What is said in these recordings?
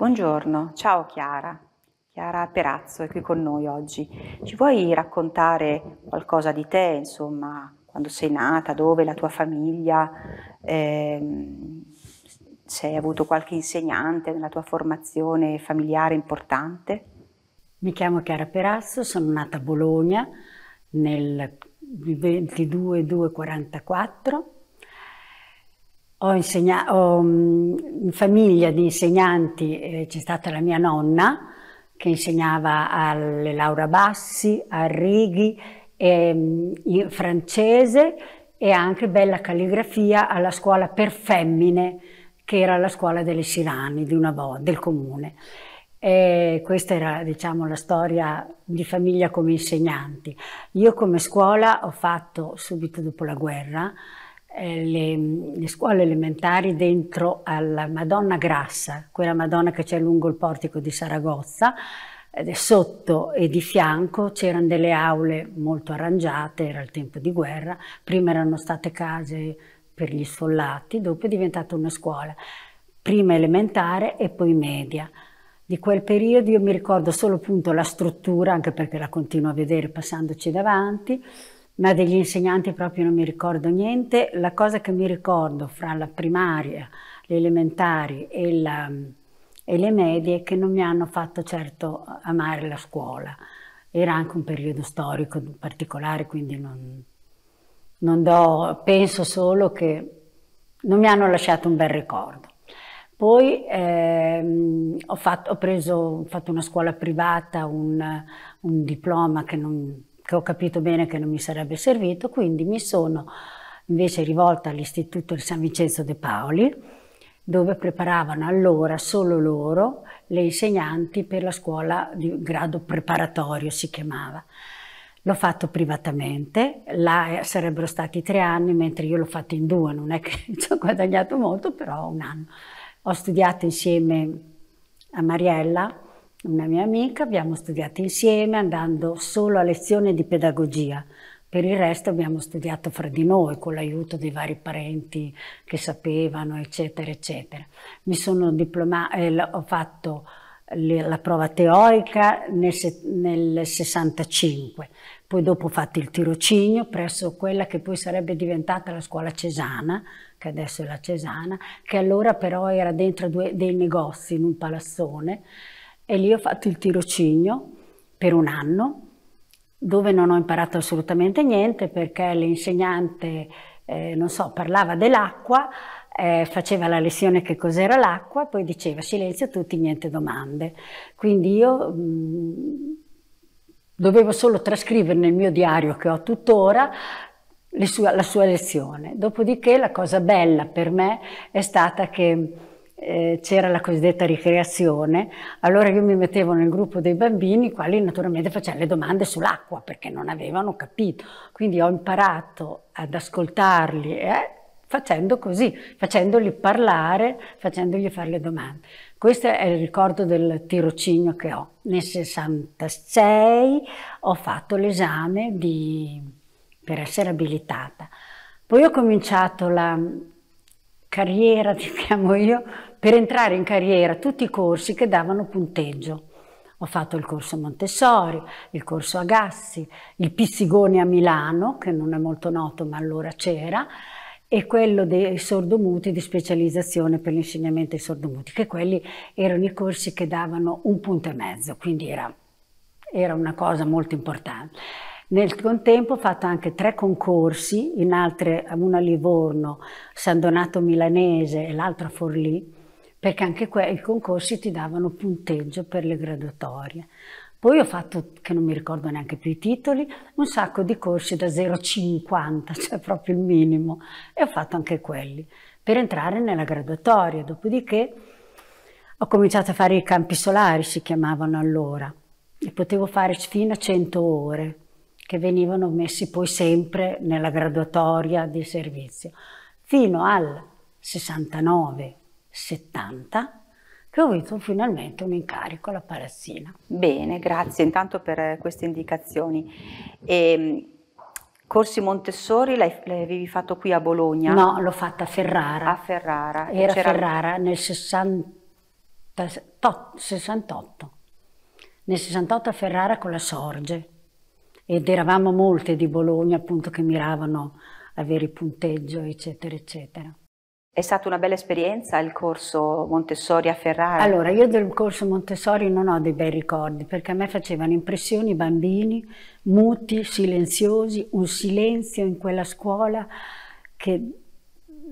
Buongiorno, ciao Chiara. Chiara Perazzo è qui con noi oggi. Ci vuoi raccontare qualcosa di te, insomma, quando sei nata, dove, la tua famiglia, ehm, se hai avuto qualche insegnante nella tua formazione familiare importante? Mi chiamo Chiara Perazzo, sono nata a Bologna nel 22 44 ho insegnato, mm, in famiglia di insegnanti eh, c'è stata la mia nonna che insegnava alle Laura Bassi, a Righi, eh, francese e anche bella calligrafia alla scuola per femmine che era la scuola delle Sirani del comune. E questa era diciamo, la storia di famiglia come insegnanti. Io come scuola ho fatto subito dopo la guerra eh, le, le, scuole elementari dentro alla Madonna Grassa, quella Madonna che c'è lungo il portico di Saragozza, sotto e di fianco c'erano delle aule molto arrangiate, era il tempo di guerra, prima erano state case per gli sfollati, dopo è diventata una scuola, prima elementare e poi media di quel periodo io mi ricordo solo appunto la struttura, anche perché la continuo a vedere passandoci davanti, ma degli insegnanti proprio non mi ricordo niente. La cosa che mi ricordo fra la primaria, le elementari e, la, e le medie è che non mi hanno fatto certo amare la scuola. Era anche un periodo storico particolare, quindi non, non do, penso solo che non mi hanno lasciato un bel ricordo. Poi ehm, ho, fatto, ho, preso, ho, fatto, una scuola privata, un, un diploma che non, che ecco, ho capito bene che non mi sarebbe servito, quindi mi sono invece rivolta all'Istituto di San Vincenzo De Paoli, dove preparavano allora solo loro le insegnanti per la scuola di grado preparatorio, si chiamava. L'ho fatto privatamente, là sarebbero stati tre anni, mentre io l'ho fatto in due, non è che ci ho guadagnato molto, però un anno. Ho studiato insieme a Mariella, una mia amica, abbiamo studiato insieme andando solo a lezione di pedagogia. Per il resto abbiamo studiato fra di noi con l'aiuto dei vari parenti che sapevano, eccetera, eccetera. Mi sono diplomata, eh, ho fatto la prova teorica nel, nel 65, poi dopo ho fatto il tirocinio presso quella che poi sarebbe diventata la scuola Cesana, che adesso è la Cesana, che allora però era dentro due, dei negozi in un palazzone e lì ho fatto il tirocinio per un anno dove non ho imparato assolutamente niente perché l'insegnante, eh, non so, parlava dell'acqua, eh, faceva la lezione che cos'era l'acqua, poi diceva silenzio tutti, niente domande. Quindi io mh, mm, dovevo solo trascrivere nel mio diario che ho tuttora sua, la sua lezione. Dopodiché la cosa bella per me è stata che eh, c'era la cosiddetta ricreazione, allora io mi mettevo nel gruppo dei bambini, i quali naturalmente facevano le domande sull'acqua perché non avevano capito. Quindi ho imparato ad ascoltarli eh, facendo così, facendogli parlare, facendogli fare le domande. Questo è il ricordo del tirocinio che ho. Nel 66 ho fatto l'esame di... per essere abilitata. Poi ho cominciato la carriera, diciamo io, per entrare in carriera tutti i corsi che davano punteggio. Ho fatto il corso Montessori, il corso Agassi, il Pissigone a Milano, che non è molto noto ma allora c'era, e quello dei sordomuti di specializzazione per l'insegnamento ai sordomuti, che quelli erano i corsi che davano un punto e mezzo, quindi era, era una cosa molto importante. Nel contempo ho fatto anche tre concorsi, in altre, uno a Livorno, San Donato Milanese e l'altro a Forlì, perché anche que- i concorsi ti davano punteggio per le graduatorie. Poi ho fatto, che non mi ricordo neanche più i titoli, un sacco di corsi da 0,50, cioè proprio il minimo, e ho fatto anche quelli per entrare nella graduatoria. Dopodiché ho cominciato a fare i campi solari, si chiamavano allora, e potevo fare fino a 100 ore, che venivano messi poi sempre nella graduatoria di servizio, fino al 69 70 che ho avuto finalmente un incarico alla Palazzina. Bene, grazie intanto per eh, queste indicazioni. E, ehm, corsi Montessori l'avevi fatto qui a Bologna? No, l'ho fatta a Ferrara. A Ferrara. Era a Ferrara nel 60... 68. Nel 68 a Ferrara con la Sorge ed eravamo molte di Bologna appunto che miravano avere il punteggio eccetera eccetera. È stata una bella esperienza il corso Montessori a Ferrara? Allora, io del corso Montessori non ho dei bei ricordi perché a me facevano impressione i bambini muti, silenziosi, un silenzio in quella scuola che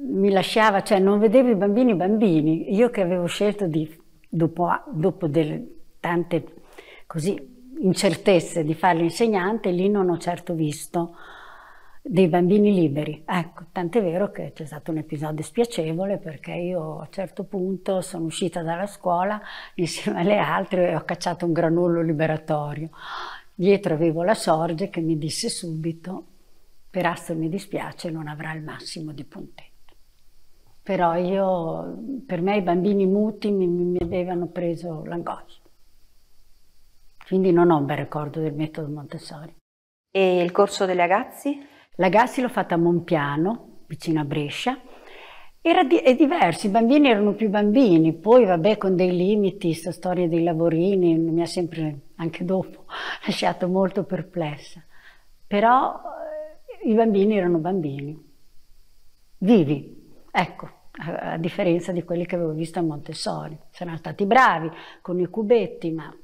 mi lasciava, cioè non vedevo i bambini bambini. Io che avevo scelto di, dopo, dopo delle, tante così, incertezze di fare l'insegnante, lì non ho certo visto dei bambini liberi. Ecco, tant'è vero che c'è stato un episodio spiacevole perché io a un certo punto sono uscita dalla scuola insieme alle altre e ho cacciato un granullo liberatorio. Dietro avevo la sorge che mi disse subito, per Astor mi dispiace, non avrà il massimo di punteggio. Però io, per me i bambini muti mi, mi avevano preso l'angoscia. Quindi non ho un bel ricordo del metodo Montessori. E il corso dei ragazzi? La Gassi l'ho fatta a Monpiano, vicino a Brescia, era di- è diverso, i bambini erano più bambini, poi vabbè con dei limiti, sta storia dei lavorini mi ha sempre, anche dopo, lasciato molto perplessa, però eh, i bambini erano bambini, vivi, ecco, a, a differenza di quelli che avevo visto a Montessori, saranno stati bravi con i cubetti, ma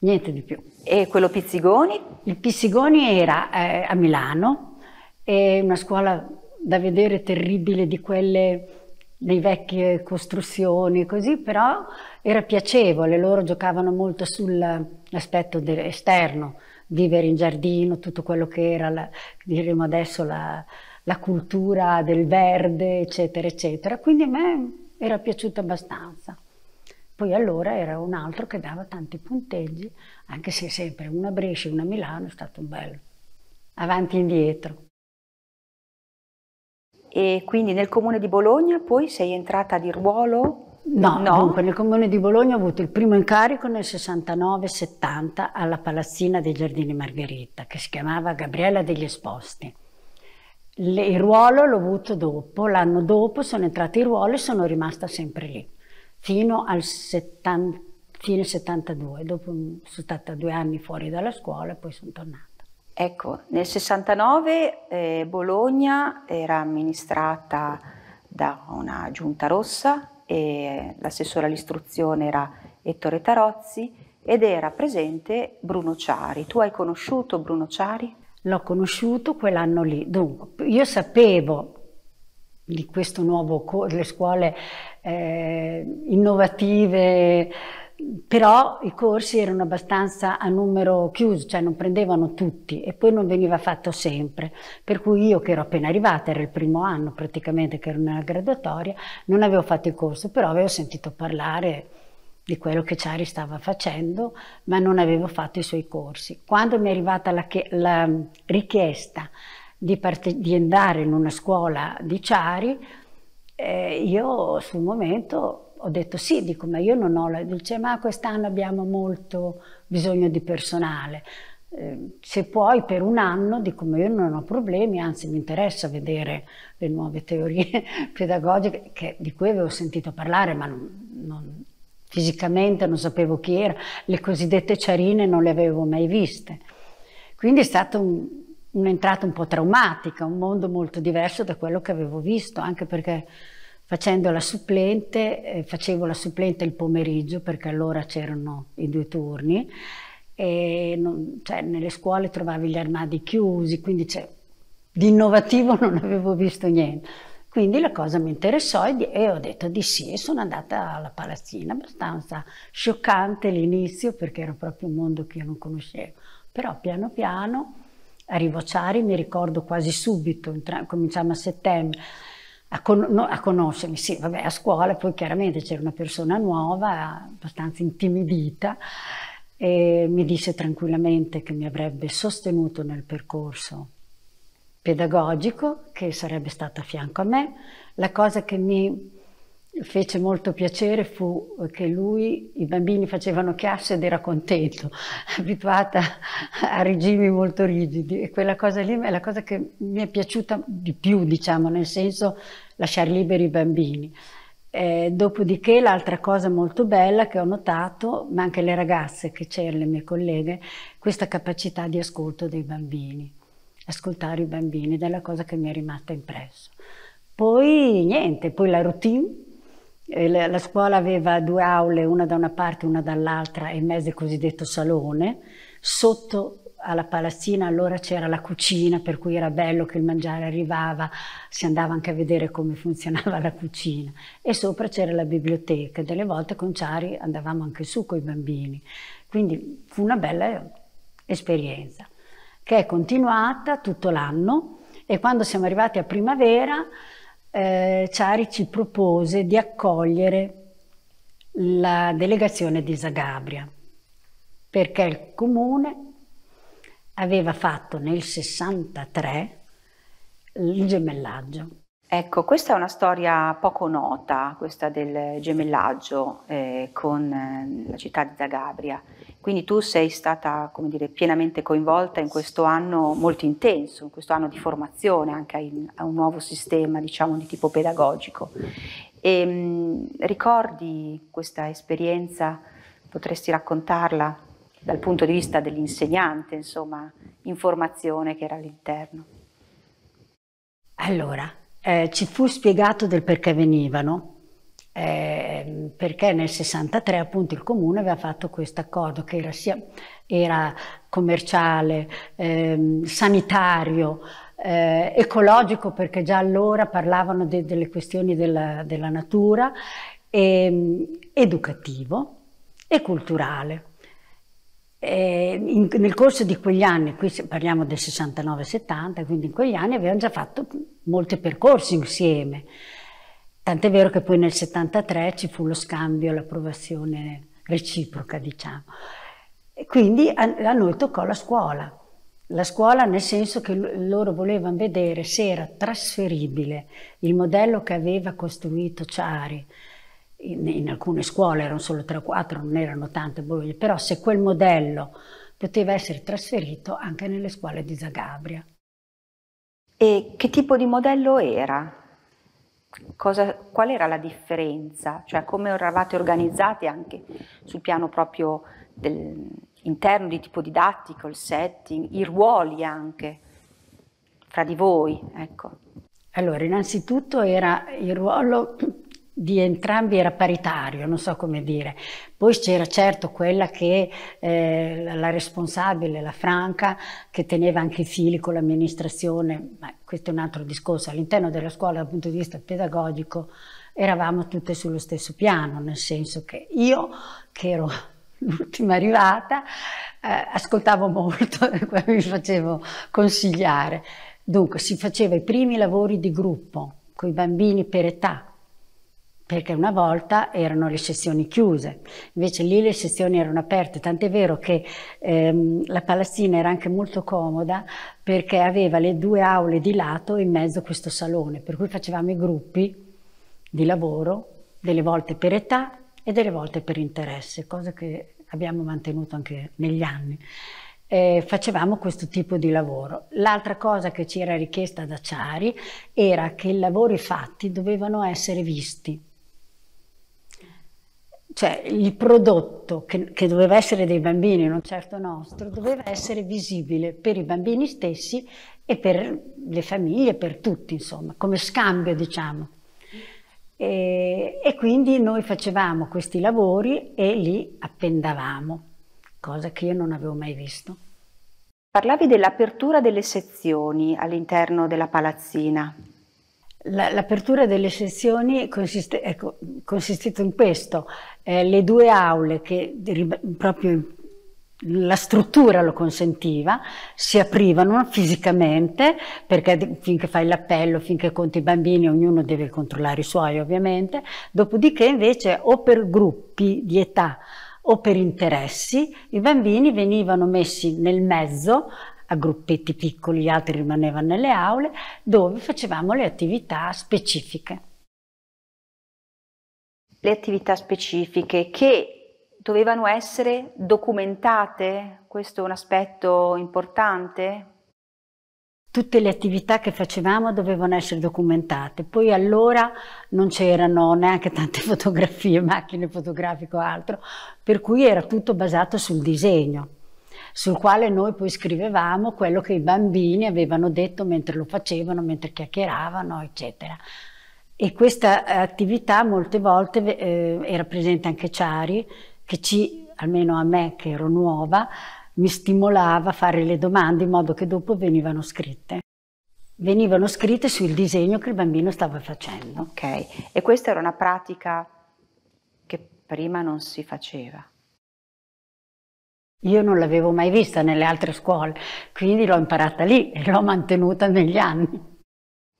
niente di più. E quello Pizzigoni? Il Pizzigoni era eh, a Milano, è una scuola da vedere terribile di quelle dei vecchie eh, costruzioni, così, però era piacevole, loro giocavano molto sull'aspetto esterno, vivere in giardino, tutto quello che era, la, diremo adesso, la, la cultura del verde, eccetera, eccetera. Quindi a me era piaciuto abbastanza. Poi allora era un altro che dava tanti punteggi, anche se sempre una Brescia e una Milano è stato un bello, avanti e indietro. E quindi nel comune di Bologna poi sei entrata di ruolo? No, no, dunque nel comune di Bologna ho avuto il primo incarico nel 69-70 alla palazzina dei Giardini Margherita, che si chiamava Gabriella degli Esposti. il ruolo l'ho avuto dopo, l'anno dopo sono entrata in ruolo e sono rimasta sempre lì fino al 70, fine 72, dopo sono stata due anni fuori dalla scuola e poi sono tornata. Ecco, nel 69 eh, Bologna era amministrata da una giunta rossa e l'assessore all'istruzione era Ettore Tarozzi ed era presente Bruno Ciari. Tu hai conosciuto Bruno Ciari? L'ho conosciuto quell'anno lì. Dunque, io sapevo di questo nuovo le scuole eh, innovative, però i corsi erano abbastanza a numero chiuso, cioè non prendevano tutti e poi non veniva fatto sempre. Per cui io che ero appena arrivata, era il primo anno praticamente che ero nella graduatoria, non avevo fatto il corso, però avevo sentito parlare di quello che Ciari stava facendo, ma non avevo fatto i suoi corsi. Quando mi è arrivata la, la richiesta di, di andare in una scuola di Ciari, eh, io sul momento ho detto sì, dico ma io non ho la... Dice ma quest'anno abbiamo molto bisogno di personale. Eh, se puoi per un anno, dico ma io non ho problemi, anzi mi interessa vedere le nuove teorie pedagogiche che, di cui avevo sentito parlare ma non, non, fisicamente non sapevo chi era, le cosiddette ciarine non le avevo mai viste. Quindi è stato un, un'entrata un po' traumatica, un mondo molto diverso da quello che avevo visto, anche perché facendo la supplente, eh, facevo la supplente il pomeriggio perché allora c'erano i due turni e non, cioè, nelle scuole trovavi gli armadi chiusi, quindi cioè, di innovativo non avevo visto niente. Quindi la cosa mi interessò e ho detto di sì e sono andata alla palazzina, abbastanza scioccante l'inizio perché era proprio un mondo che io non conoscevo, però piano piano a Rivociari, mi ricordo quasi subito, cominciamo a settembre, a, con no, a, conoscermi, sì, vabbè, a scuola, poi chiaramente c'era una persona nuova, abbastanza intimidita, e mi disse tranquillamente che mi avrebbe sostenuto nel percorso pedagogico, che sarebbe stata a fianco a me. La cosa che mi fece molto piacere fu che lui, i bambini facevano chiasso ed era contento, abituata a regimi molto rigidi e quella cosa lì è la cosa che mi è piaciuta di più, diciamo, nel senso lasciare liberi i bambini. Eh, dopodiché l'altra cosa molto bella che ho notato, ma anche le ragazze che c'erano, le mie colleghe, questa capacità di ascolto dei bambini, ascoltare i bambini, ed è la cosa che mi è rimasta impressa. Poi niente, poi la routine eh, la scuola aveva due aule, una da una parte e una dall'altra, in mezzo al cosiddetto salone. Sotto alla palazzina allora c'era la cucina, per cui era bello che il mangiare arrivava, si andava anche a vedere come funzionava la cucina. E sopra c'era la biblioteca, delle volte con Ciari andavamo anche su con i bambini. Quindi fu una bella esperienza, che è continuata tutto l'anno e quando siamo arrivati a primavera eh, Ciari ci propose di accogliere la delegazione di Zagabria, perché il comune aveva fatto nel 63 il gemellaggio. Ecco, questa è una storia poco nota, questa del gemellaggio eh, con eh, la città di Zagabria. Quindi tu sei stata come dire, pienamente coinvolta in questo anno molto intenso, in questo anno di formazione anche a un nuovo sistema diciamo, di tipo pedagogico. E, ehm, mh, ricordi questa esperienza? Potresti raccontarla dal punto di vista dell'insegnante, insomma, in formazione che era all'interno? Allora, eh, ci fu spiegato del perché venivano. Eh, perché nel 63 appunto il comune aveva fatto questo accordo che era, sia, era commerciale, eh, sanitario, eh, ecologico perché già allora parlavano de, delle questioni della, della natura, e, ehm, educativo e culturale. E ehm, in, nel corso di quegli anni, qui parliamo del 69-70, quindi in quegli anni avevano già fatto molti percorsi insieme. Tant'è vero che poi nel 73 ci fu lo scambio, l'approvazione reciproca, diciamo. E quindi a, noi toccò la scuola. La scuola nel senso che loro volevano vedere se era trasferibile il modello che aveva costruito Ciari. In, in alcune scuole erano solo 3 o 4, non erano tante Bologna, però se quel modello poteva essere trasferito anche nelle scuole di Zagabria. E che tipo di modello era? cosa, qual era la differenza, cioè come eravate organizzati anche sul piano proprio del, interno di tipo didattico, il setting, i ruoli anche fra di voi, ecco. Allora, innanzitutto era il ruolo di entrambi era paritario, non so come dire. Poi c'era certo quella che eh, la responsabile, la Franca, che teneva anche i fili con l'amministrazione, ma questo è un altro discorso. All'interno della scuola dal punto di vista pedagogico eravamo tutte sullo stesso piano, nel senso che io, che ero l'ultima arrivata, eh, ascoltavo molto e mi facevo consigliare. Dunque si faceva i primi lavori di gruppo con i bambini per età, perché una volta erano le sessioni chiuse, invece lì le sessioni erano aperte, tant'è vero che ehm, la palazzina era anche molto comoda perché aveva le due aule di lato in mezzo a questo salone, per cui facevamo i gruppi di lavoro, delle volte per età e delle volte per interesse, cosa che abbiamo mantenuto anche negli anni. Eh, facevamo questo tipo di lavoro. L'altra cosa che ci era richiesta da Ciari era che i lavori fatti dovevano essere visti cioè il prodotto che, che, doveva essere dei bambini, non certo nostro, doveva essere visibile per i bambini stessi e per le famiglie, per tutti, insomma, come scambio, diciamo. E, e quindi noi facevamo questi lavori e li appendavamo, cosa che io non avevo mai visto. Parlavi dell'apertura delle sezioni all'interno della palazzina. L'apertura delle sessioni consiste, ecco, consistito in questo, eh, le due aule che proprio la struttura lo consentiva, si aprivano fisicamente perché finché fai l'appello, finché conti i bambini, ognuno deve controllare i suoi ovviamente, dopodiché invece o per gruppi di età o per interessi, i bambini venivano messi nel mezzo a gruppetti piccoli, gli altri rimanevano nelle aule, dove facevamo le attività specifiche. Le attività specifiche che dovevano essere documentate? Questo è un aspetto importante? Tutte le attività che facevamo dovevano essere documentate, poi allora non c'erano neanche tante fotografie, macchine fotografiche o altro, per cui era tutto basato sul disegno sul quale noi poi scrivevamo quello che i bambini avevano detto mentre lo facevano, mentre chiacchieravano, eccetera. E questa attività molte volte eh, era presente anche Ciari, che ci, almeno a me che ero nuova, mi stimolava a fare le domande in modo che dopo venivano scritte venivano scritte sul disegno che il bambino stava facendo. Ok, e questa era una pratica che prima non si faceva. Io non l'avevo mai vista nelle altre scuole, quindi l'ho imparata lì e l'ho mantenuta negli anni.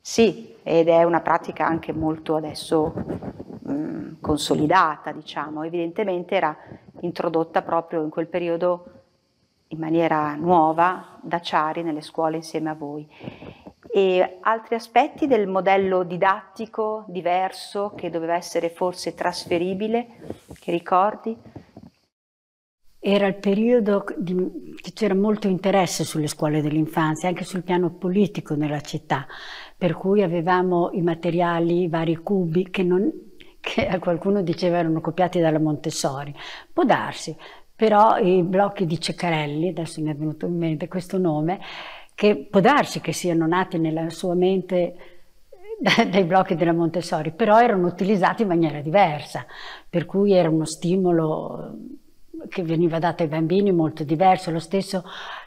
Sì, ed è una pratica anche molto adesso mh, mm, consolidata, diciamo. Evidentemente era introdotta proprio in quel periodo in maniera nuova da Ciari nelle scuole insieme a voi. E altri aspetti del modello didattico diverso che doveva essere forse trasferibile, che ricordi? Era il periodo di, che c'era molto interesse sulle scuole dell'infanzia, anche sul piano politico nella città, per cui avevamo i materiali, i vari cubi che, non, che a qualcuno diceva erano copiati dalla Montessori. Può darsi, però i blocchi di Ceccarelli, adesso mi è venuto in mente questo nome, che può darsi che siano nati nella sua mente dai blocchi della Montessori, però erano utilizzati in maniera diversa, per cui era uno stimolo che veniva data ai bambini molto diverso, lo stesso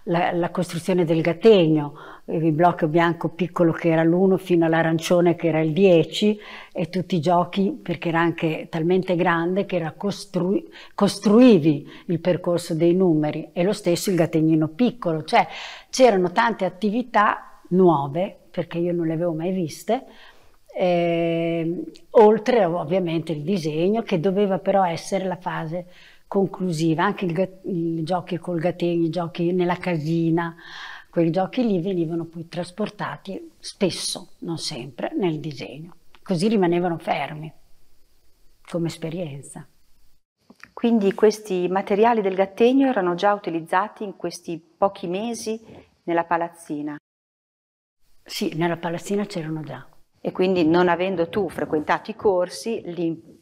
la, la costruzione del gattegno, il blocco bianco piccolo che era l'1 fino all'arancione che era il 10 e tutti i giochi perché era anche talmente grande che costrui, costruivi il percorso dei numeri e lo stesso il gattegnino piccolo, cioè c'erano tante attività nuove perché io non le avevo mai viste, eh, oltre ovviamente il disegno che doveva però essere la fase conclusiva, anche il, i giochi col gattegno, i giochi nella casina, quei giochi lì venivano poi trasportati spesso, non sempre, nel disegno. Così rimanevano fermi come esperienza. Quindi questi materiali del gattegno erano già utilizzati in questi pochi mesi nella palazzina? Sì, nella palazzina c'erano già. E quindi non avendo tu frequentato i corsi, li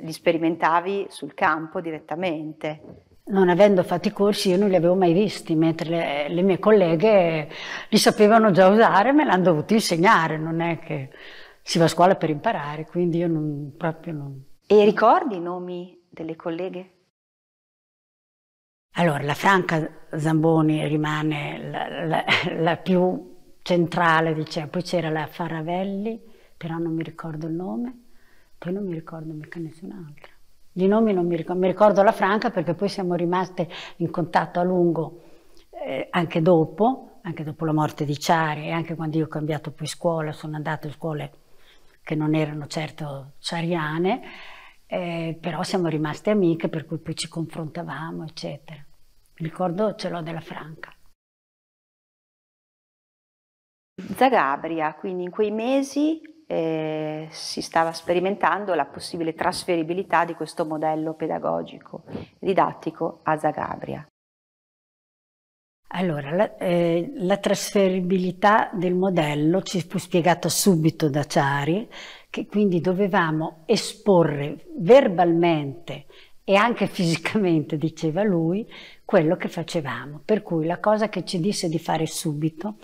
li sperimentavi sul campo direttamente. Non avendo fatto i corsi io non li avevo mai visti, mentre le, le mie colleghe li sapevano già usare, e me l'hanno dovuto insegnare, non è che si va a scuola per imparare, quindi io non, proprio non... E ricordi i nomi delle colleghe? Allora, la Franca Zamboni rimane la, la, la più centrale, diciamo, poi c'era la Faravelli, però non mi ricordo il nome, poi non mi ricordo mica nessun'altra. Di nomi non mi ricordo, mi ricordo la Franca perché poi siamo rimaste in contatto a lungo eh, anche dopo, anche dopo la morte di Ciari e anche quando io ho cambiato poi scuola, sono andata a scuole che non erano certo ciariane, eh, però siamo rimaste amiche per cui poi ci confrontavamo, eccetera. Il ricordo ce l'ho della Franca. Zagabria, quindi in quei mesi eh, si stava sperimentando la possibile trasferibilità di questo modello pedagogico didattico a Zagabria. Allora, la, eh, la, trasferibilità del modello ci fu spiegata subito da Ciari, che quindi dovevamo esporre verbalmente e anche fisicamente, diceva lui, quello che facevamo. Per cui la cosa che ci disse di fare subito,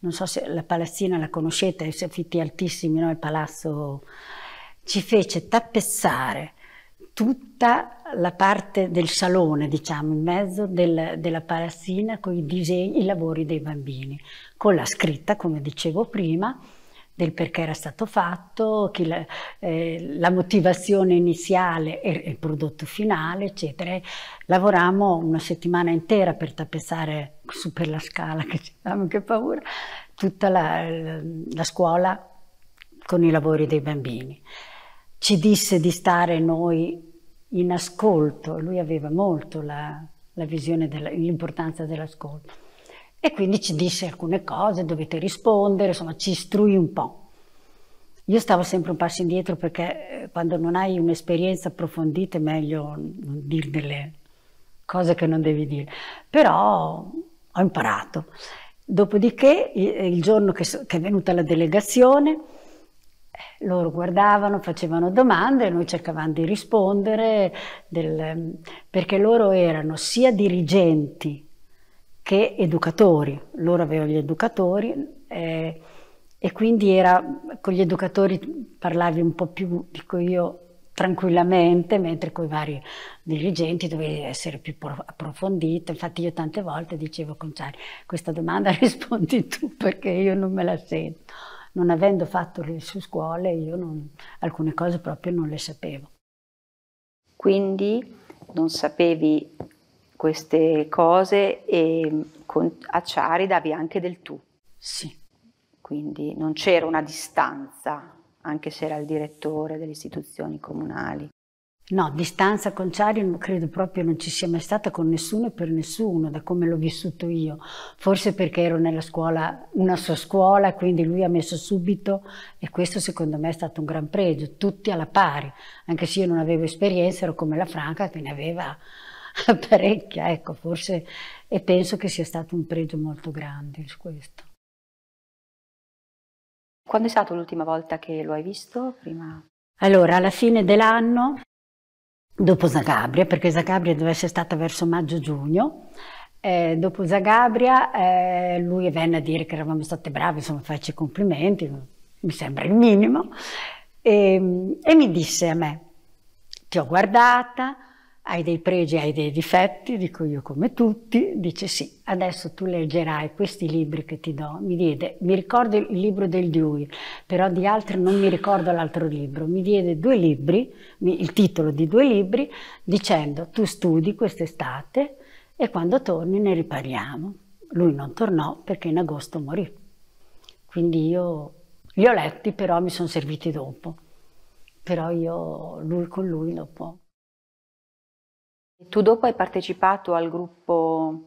non so se la palazzina la conoscete, i soffitti altissimi, no? il palazzo, ci fece tappezzare tutta la parte del salone, diciamo, in mezzo del, della palazzina con i disegni, i lavori dei bambini, con la scritta, come dicevo prima, del perché era stato fatto, la, eh, la, motivazione iniziale e il prodotto finale, eccetera. Lavorammo una settimana intera per tappezzare su per la scala, che avevamo che paura, tutta la, la, la scuola con i lavori dei bambini. Ci disse di stare noi in ascolto, lui aveva molto la, la visione dell'importanza dell'ascolto e quindi ci disse alcune cose, dovete rispondere, insomma ci istrui un po'. Io stavo sempre un passo indietro perché eh, quando non hai un'esperienza approfondita è meglio non dire delle cose che non devi dire. Però ho imparato. Dopodiché, eh, il giorno che, è venuta la delegazione, loro guardavano, facevano domande, e noi cercavamo di rispondere, del, perché loro erano sia dirigenti che educatori. Loro avevano gli educatori eh, e quindi era, con gli educatori parlavi un po' più, dico io, tranquillamente, mentre con i vari dirigenti dovevi essere più approfondito. Infatti io tante volte dicevo con Ciari, questa domanda rispondi tu perché io non me la sento. Non avendo fatto le sue scuole, io non, alcune cose proprio non le sapevo. Quindi non sapevi queste cose e mm, con, a Ciari davi anche del tu. Sì. Quindi non c'era una distanza, anche se era il direttore delle istituzioni comunali. No, distanza con Ciari non credo proprio non ci sia mai stata con nessuno e per nessuno, da come l'ho vissuto io. Forse perché ero nella scuola, una sua scuola, quindi lui ha messo subito e questo secondo me è stato un gran pregio, tutti alla pari, anche se io non avevo esperienza, ero come la Franca che ne aveva parecchia, ecco, forse, e penso che sia stato un pregio molto grande su questo. Quando è stata l'ultima volta che lo hai visto? Prima... Allora, alla fine dell'anno, dopo Zagabria, perché Zagabria deve essere stata verso maggio-giugno, eh, dopo Zagabria eh, lui venne a dire che eravamo state bravi, insomma faccio i complimenti, mi sembra il minimo, e, ehm, e mi disse a me, ti ho guardata, hai dei pregi, hai dei difetti, dico io come tutti, dice sì, adesso tu leggerai questi libri che ti do, mi diede, mi ricordo il libro del Dewey, però di altri non mi ricordo l'altro libro, mi diede due libri, il titolo di due libri, dicendo tu studi quest'estate e quando torni ne ripariamo. Lui non tornò perché in agosto morì, quindi io li ho letti però mi sono serviti dopo, però io lui con lui dopo. Tu dopo hai partecipato al gruppo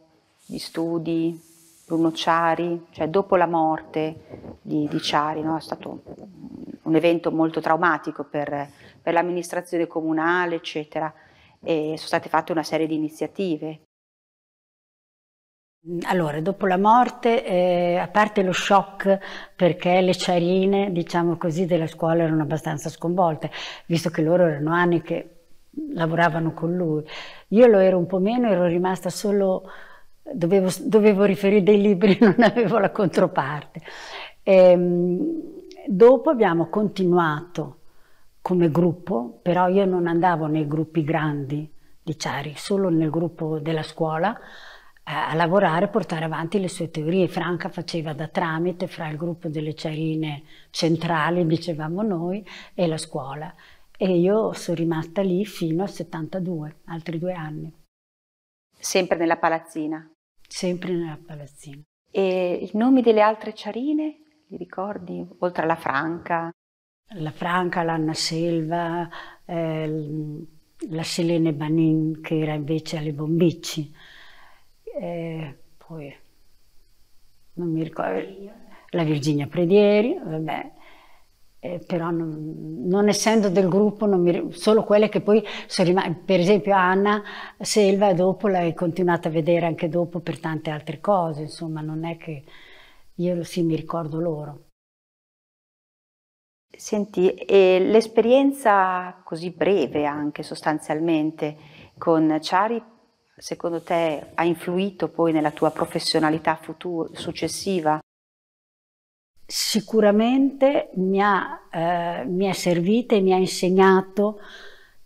di studi Bruno Ciari, cioè dopo la morte di, di Ciari, no? è stato un evento molto traumatico per, per l'amministrazione comunale, eccetera, e sono state fatte una serie di iniziative. Allora, dopo la morte, eh, a parte lo shock perché le ciarine, diciamo così, della scuola erano abbastanza sconvolte, visto che loro erano anni che lavoravano con lui. Io lo ero un po' meno, ero rimasta solo, dovevo, dovevo riferire dei libri, non avevo la controparte. E, ehm, dopo abbiamo continuato come gruppo, però io non andavo nei gruppi grandi di Ciari, solo nel gruppo della scuola, a lavorare portare avanti le sue teorie. Franca faceva da tramite fra il gruppo delle ciarine centrali, dicevamo noi, e la scuola e io sono rimasta lì fino al 72, altri due anni. Sempre nella palazzina? Sempre nella palazzina. E i nomi delle altre ciarine, li ricordi? Oltre alla Franca? La Franca, l'Anna Selva, eh, la Selene Banin che era invece alle Bombicci. Eh, poi non mi ricordo, la Virginia Predieri, vabbè eh, però non, non, essendo del gruppo, mi, solo quelle che poi sono rimaste, per esempio Anna Selva dopo l'hai continuata a vedere anche dopo per tante altre cose, insomma non è che io sì mi ricordo loro. Senti, l'esperienza così breve anche sostanzialmente con Chari, secondo te ha influito poi nella tua professionalità futura, successiva? sicuramente mi, ha, eh, mi è servita e mi ha insegnato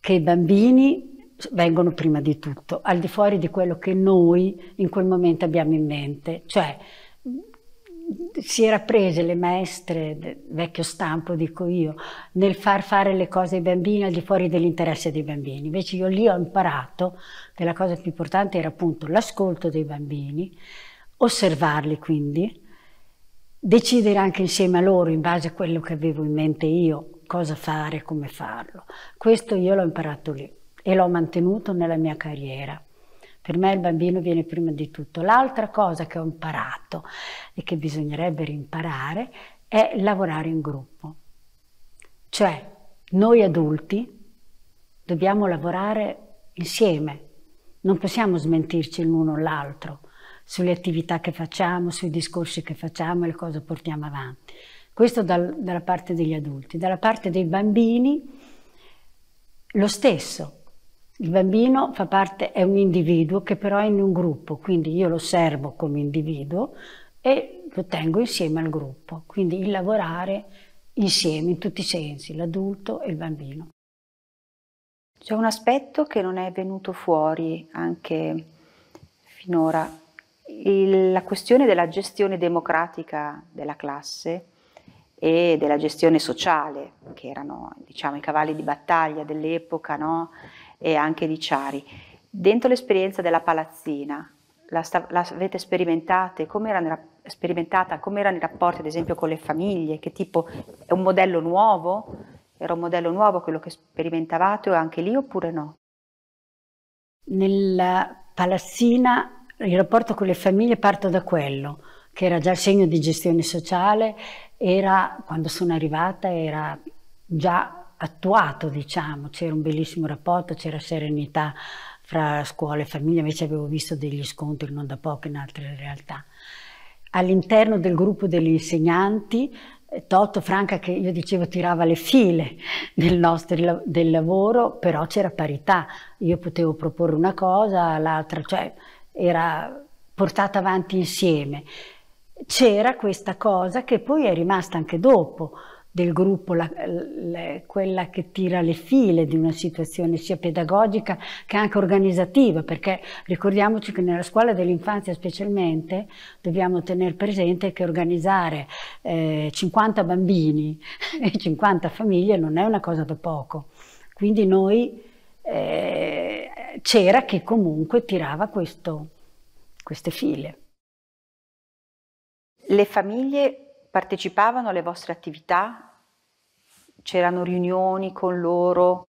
che i bambini vengono prima di tutto, al di fuori di quello che noi in quel momento abbiamo in mente. Cioè, si era prese le maestre, vecchio stampo dico io, nel far fare le cose ai bambini al di fuori dell'interesse dei bambini. Invece io lì ho imparato che la cosa più importante era appunto l'ascolto dei bambini, osservarli quindi, decidere anche insieme a loro, in base a quello che avevo in mente io, cosa fare, come farlo. Questo io l'ho imparato lì e l'ho mantenuto nella mia carriera. Per me il bambino viene prima di tutto. L'altra cosa che ho imparato e che bisognerebbe rimparare è lavorare in gruppo. Cioè, noi adulti dobbiamo lavorare insieme, non possiamo smentirci l'uno l'altro sulle attività che facciamo, sui discorsi che facciamo e le cose che portiamo avanti. Questo dal, dalla parte degli adulti. Dalla parte dei bambini lo stesso. Il bambino fa parte, è un individuo che però è in un gruppo, quindi io lo servo come individuo e lo tengo insieme al gruppo. Quindi il lavorare insieme in tutti i sensi, l'adulto e il bambino. C'è un aspetto che non è venuto fuori anche finora il, la questione della gestione democratica della classe e della gestione sociale, che erano diciamo, i cavalli di battaglia dell'epoca no? e anche di Ciari. Dentro l'esperienza della palazzina, l'avete sperimentata? Come erano i rapporti ad esempio con le famiglie? Che tipo, è un modello nuovo? Era un modello nuovo quello che sperimentavate anche lì oppure no? Nella palazzina il rapporto con le famiglie parto da quello, che era già il segno di gestione sociale, era, quando sono arrivata era già attuato, diciamo, c'era un bellissimo rapporto, c'era serenità fra scuola e famiglia, invece avevo visto degli scontri non da poco in altre realtà. All'interno del gruppo degli insegnanti, eh, Toto Franca, che io dicevo tirava le file del nostro del lavoro, però c'era parità, io potevo proporre una cosa, l'altra, cioè era portata avanti insieme. C'era questa cosa che poi è rimasta anche dopo del gruppo, la, la, quella che tira le file di una situazione sia pedagogica che anche organizzativa, perché ricordiamoci che nella scuola dell'infanzia specialmente dobbiamo tenere presente che organizzare eh, 50 bambini e 50 famiglie non è una cosa da poco. Quindi noi eh, c'era che comunque tirava questo, queste file. Le famiglie partecipavano alle vostre attività? C'erano riunioni con loro?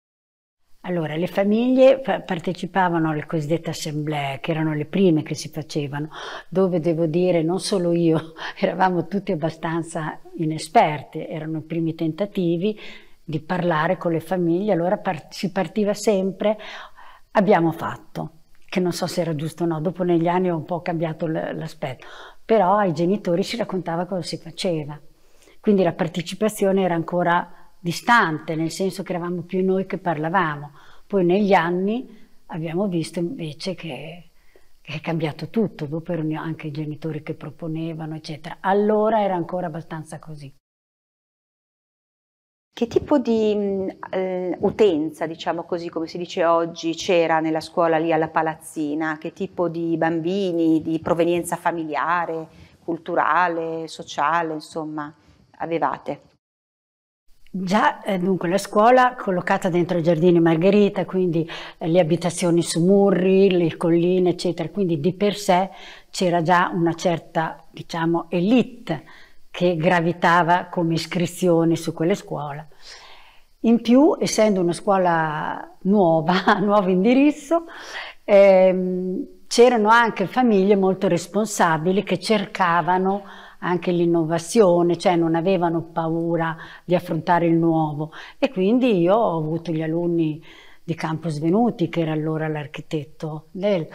Allora, le famiglie partecipavano alle cosiddette assemblee, che erano le prime che si facevano, dove devo dire, non solo io, eravamo tutti abbastanza inesperti, erano i primi tentativi di parlare con le famiglie, allora par si partiva sempre abbiamo fatto, che non so se era giusto o no, dopo negli anni ho un po' cambiato l'aspetto, però ai genitori si raccontava cosa si faceva, quindi la partecipazione era ancora distante, nel senso che eravamo più noi che parlavamo, poi negli anni abbiamo visto invece che, che è cambiato tutto, dopo erano anche i genitori che proponevano, eccetera, allora era ancora abbastanza così. Che tipo di mm, eh, utenza, diciamo così, come si dice oggi, c'era nella scuola lì alla Palazzina? Che tipo di bambini, di provenienza familiare, culturale, sociale, insomma, avevate? Già, eh, dunque, la scuola collocata dentro i giardini Margherita, quindi eh, le abitazioni su murri, le colline, eccetera, quindi di per sé c'era già una certa, diciamo, elite che gravitava come iscrizione su quelle scuole. In più, essendo una scuola nuova, nuovo indirizzo, ehm, c'erano anche famiglie molto responsabili che cercavano anche l'innovazione, cioè non avevano paura di affrontare il nuovo e quindi io ho avuto gli alunni di Campos Venuti, che era allora l'architetto del,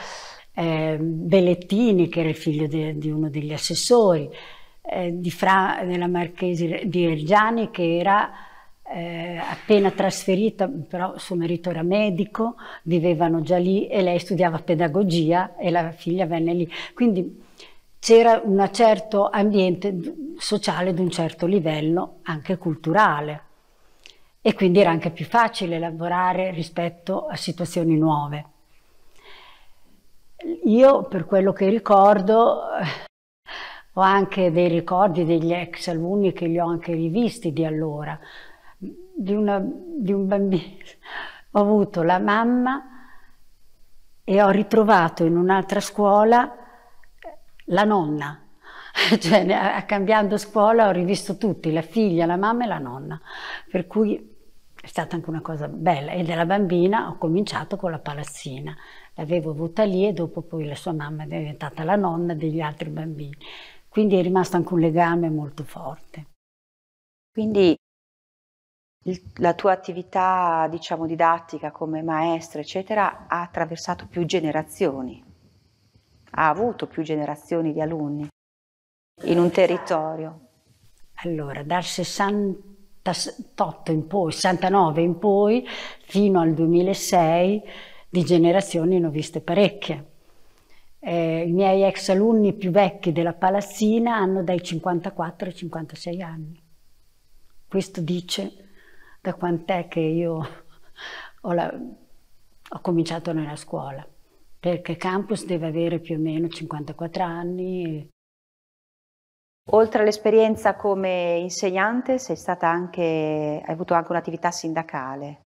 eh, Bellettini, che era il figlio de, di uno degli assessori, eh, di Fra, della Marchese di Ergiani che era eh, appena trasferita, però suo marito era medico, vivevano già lì e lei studiava pedagogia e la figlia venne lì. Quindi c'era un certo ambiente sociale di un certo livello, anche culturale, e quindi era anche più facile lavorare rispetto a situazioni nuove. Io, per quello che ricordo, ho anche dei ricordi degli ex alunni che li ho anche rivisti di allora. Di, una, di un bambino ho avuto la mamma e ho ritrovato in un'altra scuola eh, la nonna. Cioè, cambiando scuola ho rivisto tutti, la figlia, la mamma e la nonna. Per cui è stata anche una cosa bella e della bambina ho cominciato con la palazzina l'avevo avuta lì e dopo poi la sua mamma è diventata la nonna degli altri bambini quindi è rimasto anche un legame molto forte. Quindi la tua attività, diciamo, didattica come maestra, eccetera, ha attraversato più generazioni, ha avuto più generazioni di alunni in un territorio. Allora, dal 68 in poi, 69 in poi, fino al 2006, di generazioni ne ho viste parecchie eh, I miei ex alunni più vecchi della Palazzina hanno dai 54 ai 56 anni. Questo dice da quant'è che io ho, la, ho cominciato nella scuola, perché Campus deve avere più o meno 54 anni. Oltre all'esperienza come insegnante, anche, hai avuto anche un'attività sindacale.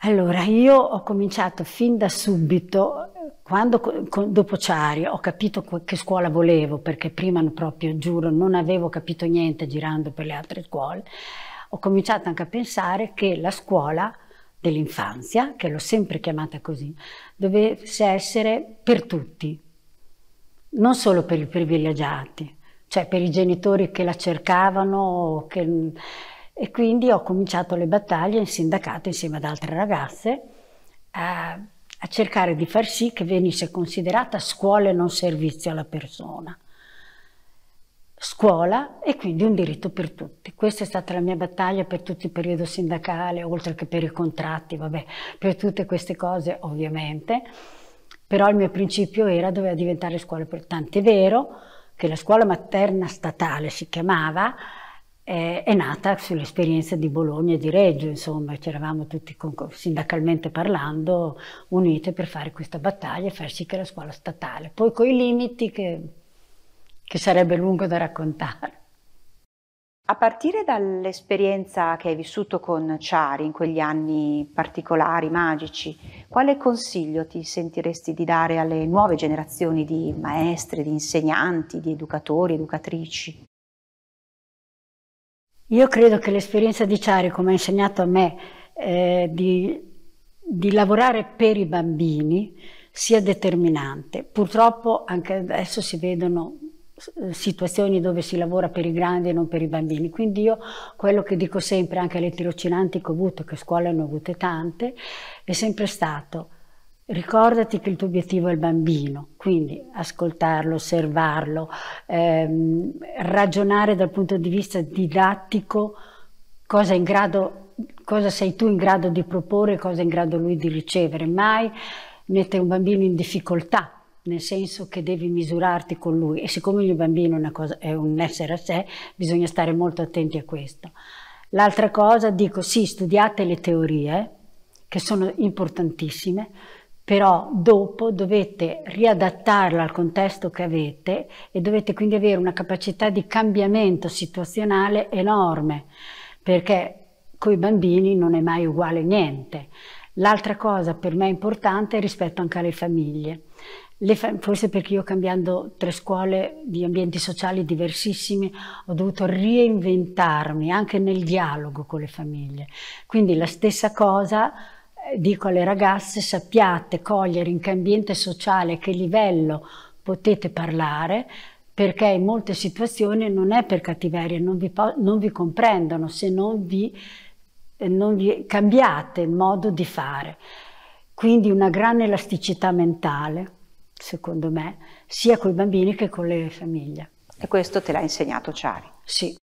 Allora, io ho cominciato fin da subito quando dopo Ciari ho capito che scuola volevo, perché prima proprio, giuro, non avevo capito niente girando per le altre scuole, ho cominciato anche a pensare che la scuola dell'infanzia, che l'ho sempre chiamata così, dovesse essere per tutti, non solo per i privilegiati, cioè per i genitori che la cercavano. Che... E quindi ho cominciato le battaglie in sindacato insieme ad altre ragazze. Eh, a cercare di far sì che venisse considerata scuola e non servizio alla persona. Scuola e quindi un diritto per tutti. Questa è stata la mia battaglia per tutto il periodo sindacale, oltre che per i contratti, vabbè, per tutte queste cose ovviamente, però il mio principio era doveva diventare scuola per tutti. Tant'è vero che la scuola materna statale si chiamava, è nata sull'esperienza di Bologna e di Reggio, insomma, ci eravamo tutti sindacalmente parlando unite per fare questa battaglia e far sì che la scuola statale, poi con i limiti che, che sarebbe lungo da raccontare. A partire dall'esperienza che hai vissuto con Ciari in quegli anni particolari, magici, quale consiglio ti sentiresti di dare alle nuove generazioni di maestre, di insegnanti, di educatori, educatrici? Io credo che l'esperienza di Ciari, come ha insegnato a me, eh, di, di lavorare per i bambini sia determinante. Purtroppo anche adesso si vedono eh, situazioni dove si lavora per i grandi e non per i bambini. Quindi io quello che dico sempre anche alle tirocinanti che ho avuto, che a scuola ne ho avute tante, è sempre stato Ricordati che il tuo obiettivo è il bambino, quindi ascoltarlo, osservarlo, ehm, ragionare dal punto di vista didattico cosa, grado, cosa sei tu in grado di proporre cosa è in grado lui di ricevere. Mai mettere un bambino in difficoltà nel senso che devi misurarti con lui e siccome il bambino è, cosa, è un essere a sé, bisogna stare molto attenti a questo. L'altra cosa, dico sì, studiate le teorie, che sono importantissime, però dopo dovete riadattarlo al contesto che avete e dovete quindi avere una capacità di cambiamento situazionale enorme, perché con i bambini non è mai uguale niente. L'altra cosa per me importante è rispetto anche alle famiglie. Fa forse perché io cambiando tre scuole di ambienti sociali diversissimi ho dovuto reinventarmi anche nel dialogo con le famiglie. Quindi la stessa cosa eh, dico alle ragazze sappiate cogliere in che ambiente sociale, che livello potete parlare, perché in molte situazioni non è per cattiveria, non vi, non vi comprendono se non vi, eh, non vi cambiate il modo di fare. Quindi una grande elasticità mentale, secondo me, sia con i bambini che con le famiglie. E questo te l'ha insegnato Ciari? Sì.